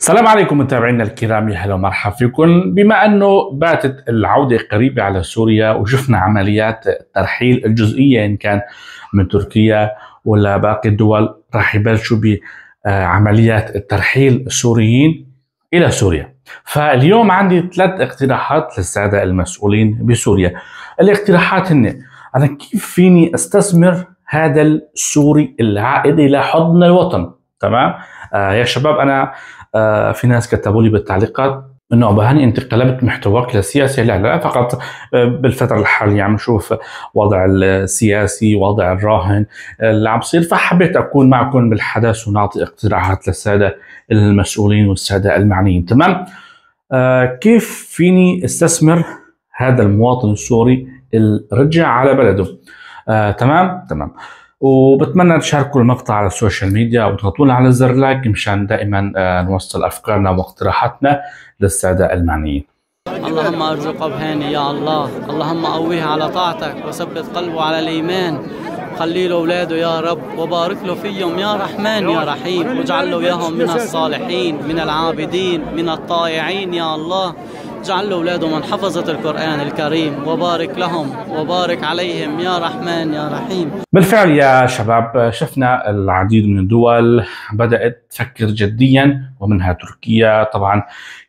السلام عليكم متابعينا الكرام يا هلا ومرحبا فيكم بما انه باتت العوده قريبه على سوريا وشفنا عمليات ترحيل الجزئيه ان كان من تركيا ولا باقي الدول راح يبلشوا بعمليات الترحيل السوريين الى سوريا فاليوم عندي ثلاث اقتراحات للساده المسؤولين بسوريا الاقتراحات هن انا كيف فيني استثمر هذا السوري العائد الى حضن الوطن تمام آه يا شباب انا آه في ناس كتبوا لي بالتعليقات انه بهني انت قلبت محتواك للسياسه لا لا فقط آه، بالفتره الحاليه عم نشوف وضع السياسي وضع الراهن آه، اللي عم بصير فحبيت اكون معكم بالحدث ونعطي اقتراحات للساده المسؤولين والساده المعنيين تمام آه كيف فيني استثمر هذا المواطن السوري اللي رجع على بلده آه تمام تمام آه وبتمنى تشاركوا المقطع على السوشيال ميديا وتضغطوا على زر لايك مشان دائما آه، نوصل افكارنا واقتراحاتنا للساده المعنيين اللهم ارجو بهاني يا الله اللهم قويه على طاعتك وثبت قلبه على الايمان خلي له اولاده يا رب وبارك له فيهم يا رحمن يا رحيم واجعل له اياهم من الصالحين من العابدين من الطائعين يا الله اجعل اولاده من حفظة القرآن الكريم وبارك لهم وبارك عليهم يا رحمن يا رحيم بالفعل يا شباب شفنا العديد من الدول بدأت تفكر جديا ومنها تركيا طبعا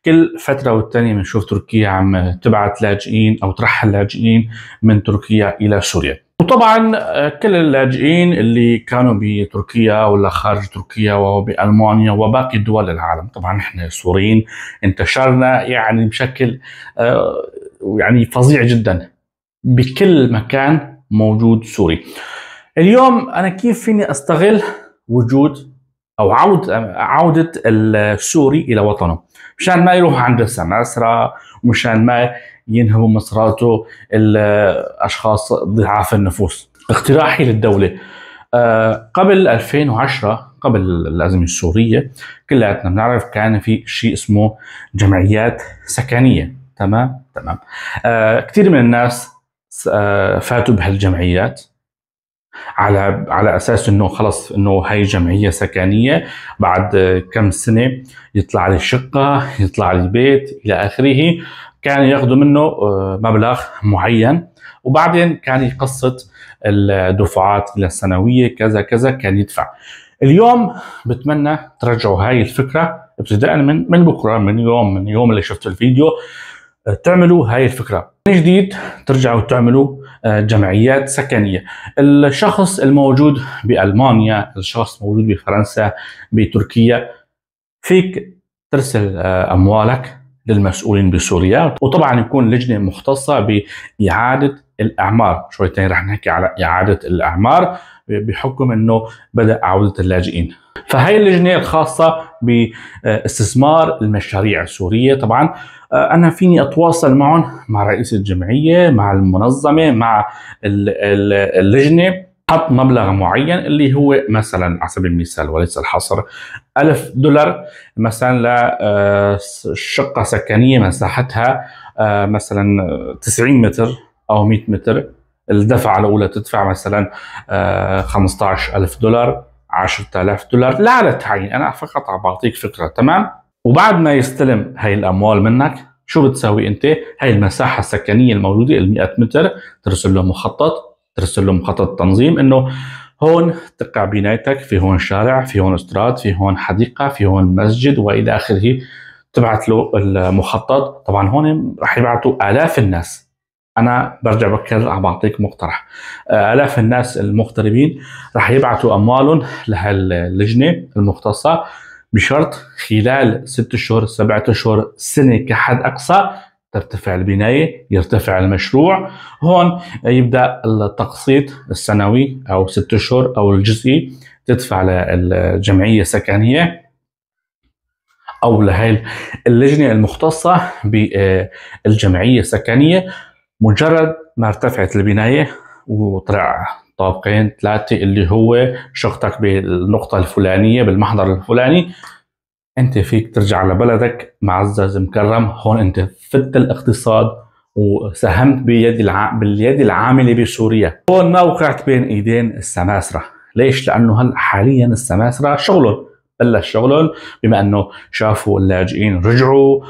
كل فترة والثانيه بنشوف تركيا عم تبعت لاجئين أو ترحل لاجئين من تركيا إلى سوريا وطبعا آه، كل اللاجئين اللي كانوا بتركيا ولا خارج تركيا وبالمانيا وباقي دول العالم طبعا احنا السوريين انتشرنا يعني بشكل آه، يعني فظيع جدا بكل مكان موجود سوري اليوم انا كيف فيني استغل وجود او عودة عودة السوري الى وطنه مشان ما يروح عند السماسرة ومشان ما ينهبوا من الاشخاص ضعاف النفوس. اقتراحي للدوله آه، قبل 2010 قبل الازمه السوريه كلياتنا بنعرف كان في شيء اسمه جمعيات سكنيه تمام تمام آه، كثير من الناس آه، فاتوا بهالجمعيات على على اساس انه خلص انه هي جمعيه سكنيه بعد كم سنه يطلع لي الشقه يطلع لي بيت الى اخره كان ياخذوا منه آه، مبلغ معين وبعدين كان يقسط الدفعات السنويه كذا كذا كان يدفع اليوم بتمنى ترجعوا هاي الفكره ابتداء من من بكره من يوم من يوم اللي شفتوا الفيديو آه، تعملوا هاي الفكره من جديد ترجعوا تعملوا آه، جمعيات سكنيه الشخص الموجود بالمانيا الشخص الموجود بفرنسا بتركيا فيك ترسل اموالك للمسؤولين بسوريا وطبعا يكون لجنه مختصه باعاده الاعمار تاني رح نحكي على اعاده الاعمار بحكم انه بدا عوده اللاجئين فهي اللجنه الخاصه باستثمار المشاريع السوريه طبعا آه، انا فيني اتواصل معهم مع رئيس الجمعيه مع المنظمه مع اللجنه حط مبلغ معين اللي هو مثلا على سبيل المثال وليس الحصر ألف دولار مثلا لشقة آه، سكنية مساحتها آه، مثلا 90 متر أو 100 متر الدفعة الأولى تدفع مثلا 15000 آه، دولار 10000 دولار لا على التعيين أنا فقط عم بعطيك فكرة تمام وبعد ما يستلم هاي الأموال منك شو بتساوي أنت هاي المساحة السكنية الموجودة ال 100 متر ترسل له مخطط ترسل له مخطط تنظيم انه هون تقع بنايتك في هون شارع في هون استراد في هون حديقه في هون مسجد والى اخره تبعت له المخطط طبعا هون راح يبعثوا الاف الناس انا برجع بكرر عم بعطيك مقترح الاف الناس المغتربين رح يبعثوا اموالهم لهاللجنه المختصه بشرط خلال ست اشهر سبعة اشهر سنه كحد اقصى ترتفع البناية يرتفع المشروع هون يبدأ التقسيط السنوي أو ست أشهر أو الجزئي تدفع للجمعية السكنية أو لهي اللجنة المختصة بالجمعية السكنية مجرد ما ارتفعت البناية وطلع طابقين ثلاثة اللي هو شقتك بالنقطة الفلانية بالمحضر الفلاني انت فيك ترجع على بلدك معزز مكرم هون انت فدت الاقتصاد وساهمت بيد الع... باليد العامله بسوريا هون ما وقعت بين ايدين السماسره ليش لانه هلا حاليا السماسره شغلهم بلش شغلهم بما انه شافوا اللاجئين رجعوا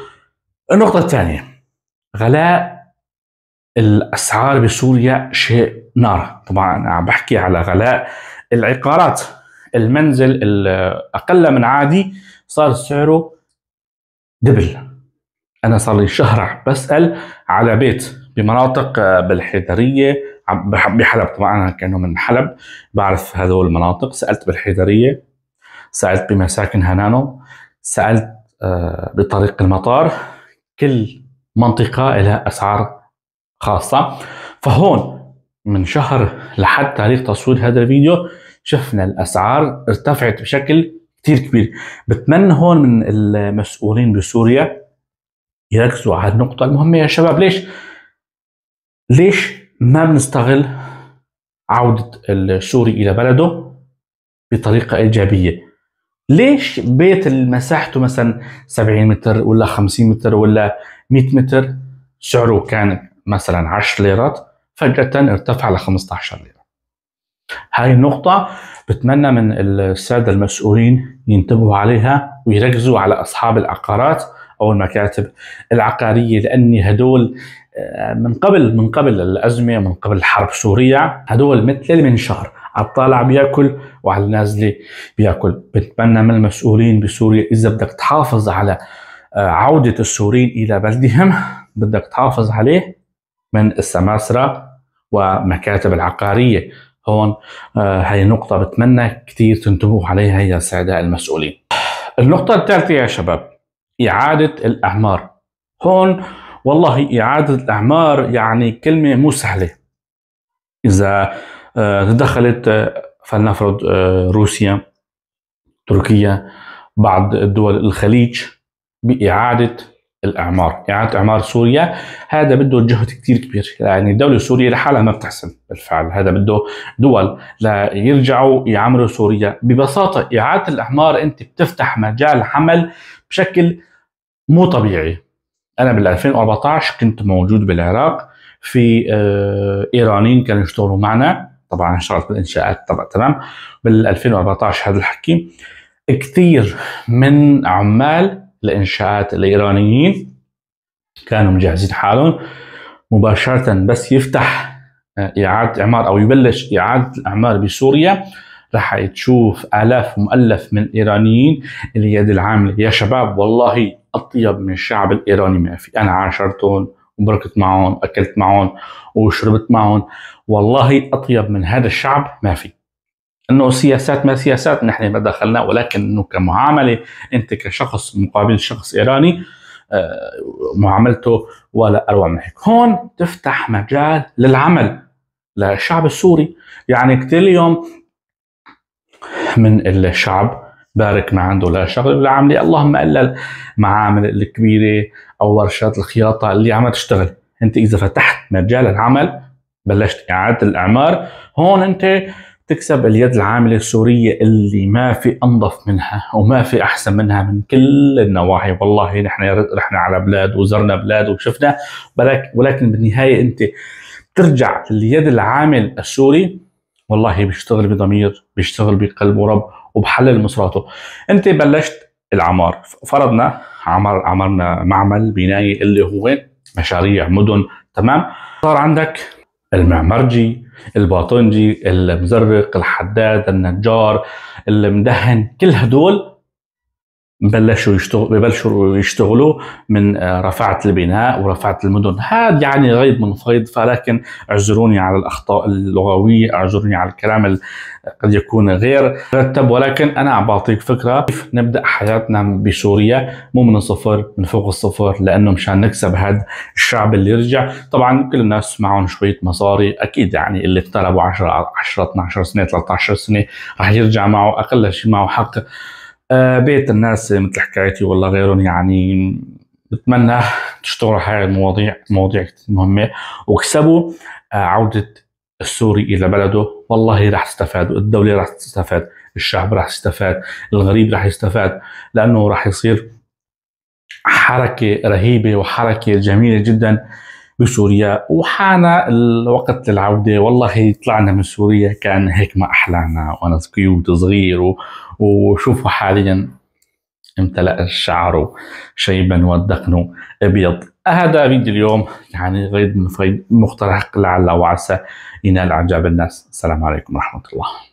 النقطه الثانيه غلاء الاسعار بسوريا شيء نار طبعا عم بحكي على غلاء العقارات المنزل اقل من عادي صار سعره دبل انا صار لي شهر بسال على بيت بمناطق آه، بالحيدريه بحلب طبعا انا كانه من حلب بعرف هذول المناطق سالت بالحيدريه سالت بمساكن هنانو سالت آه، بطريق المطار كل منطقه لها اسعار خاصه فهون من شهر لحد تاريخ تصوير هذا الفيديو شفنا الاسعار ارتفعت بشكل كثير كبير بتمنى هون من المسؤولين بسوريا يركزوا على النقطة المهمة يا شباب ليش ليش ما بنستغل عودة السوري إلى بلده بطريقة إيجابية ليش بيت مساحته مثلا 70 متر ولا 50 متر ولا 100 متر سعره كان مثلا 10 ليرات فجأة ارتفع ل 15 ليرة هاي النقطة بتمنى من السادة المسؤولين ينتبهوا عليها ويركزوا على أصحاب العقارات أو المكاتب العقارية لأن هدول آه، من قبل من قبل الأزمة من قبل الحرب سوريا هدول مثل المنشار على الطالع بياكل وعلى النازلة بياكل بتمنى من المسؤولين بسوريا إذا بدك تحافظ على آه، عودة السوريين إلى بلدهم بدك تحافظ عليه من السماسرة ومكاتب العقارية هون آه، هاي نقطة بتمنى كثير تنتبهوا عليها يا سعداء المسؤولين النقطة الثالثة يا شباب إعادة الأعمار هون والله إعادة الأعمار يعني كلمة مو سهلة إذا آه، تدخلت آه، فلنفرض روسيا تركيا بعض دول الخليج بإعادة الاعمار اعاده اعمار سوريا هذا بده جهد كثير كبير يعني الدوله السوريه لحالها ما بتحسن بالفعل هذا بده دول ليرجعوا يعمروا سوريا ببساطه اعاده الاعمار انت بتفتح مجال عمل بشكل مو طبيعي انا بال 2014 كنت موجود بالعراق في آه، ايرانيين كانوا يشتغلوا معنا طبعا اشتغلت بالانشاءات طبعا تمام بال 2014 هذا الحكي كثير من عمال الانشاءات الايرانيين كانوا مجهزين حالهم مباشره بس يفتح آه، اعاده اعمار او يبلش اعاده الاعمار بسوريا رح تشوف آلاف مؤلف من الإيرانيين اليد العاملة يا شباب والله أطيب من الشعب الإيراني ما في أنا عاشرتهم وبركت معهم أكلت معهم وشربت معهم والله أطيب من هذا الشعب ما في انه سياسات ما سياسات نحن ما دخلنا ولكن انه كمعامله انت كشخص مقابل شخص ايراني آه، معاملته ولا اروع من هيك هون تفتح مجال للعمل للشعب السوري يعني كثير اليوم من الشعب بارك ما عنده لا شغل ولا عملة اللهم الا المعامل الكبيره او ورشات الخياطه اللي عم تشتغل انت اذا فتحت مجال العمل بلشت اعاده الاعمار هون انت تكسب اليد العامله السوريه اللي ما في انظف منها وما في احسن منها من كل النواحي والله نحن رحنا على بلاد وزرنا بلاد وشفنا ولكن بالنهايه انت ترجع اليد العامل السوري والله بيشتغل بضمير بيشتغل بقلب ورب وبحلل مصراته انت بلشت العمار فرضنا عمر عمرنا معمل بنايه اللي هو مشاريع مدن تمام صار عندك المعمرجي الباطنجي المزرق الحداد النجار المدهن كل هدول بلشوا يشتغل ببلشوا يشتغلوا من آه، رفعة البناء ورفعة المدن هذا يعني غيض من فيض فلكن اعذروني على الأخطاء اللغوية اعذروني على الكلام اللي قد يكون غير مرتب ولكن أنا عم بعطيك فكرة كيف نبدأ حياتنا بسوريا مو من الصفر من فوق الصفر لأنه مشان نكسب هذا الشعب اللي رجع طبعا كل الناس معهم شوية مصاري أكيد يعني اللي اقتربوا 10 10 12 سنة 13 سنة رح يرجع معه أقل شيء معه حق آه، بيت الناس مثل حكايتي والله غيرهم يعني بتمنى تشتغلوا هاي المواضيع مواضيع كثير مهمة وكسبوا آه، عودة السوري إلى بلده والله رح تستفاد الدولة رح تستفاد الشعب رح يستفاد الغريب رح يستفاد لأنه رح يصير حركة رهيبة وحركة جميلة جدا بسوريا وحان الوقت للعودة والله طلعنا من سوريا كان هيك ما أحلانا وأنا كيوت صغير وشوفوا حاليا امتلأ الشعر شيبا والدقن أبيض هذا فيديو اليوم يعني غير من مخترق لعل وعسى ينال إعجاب الناس السلام عليكم ورحمة الله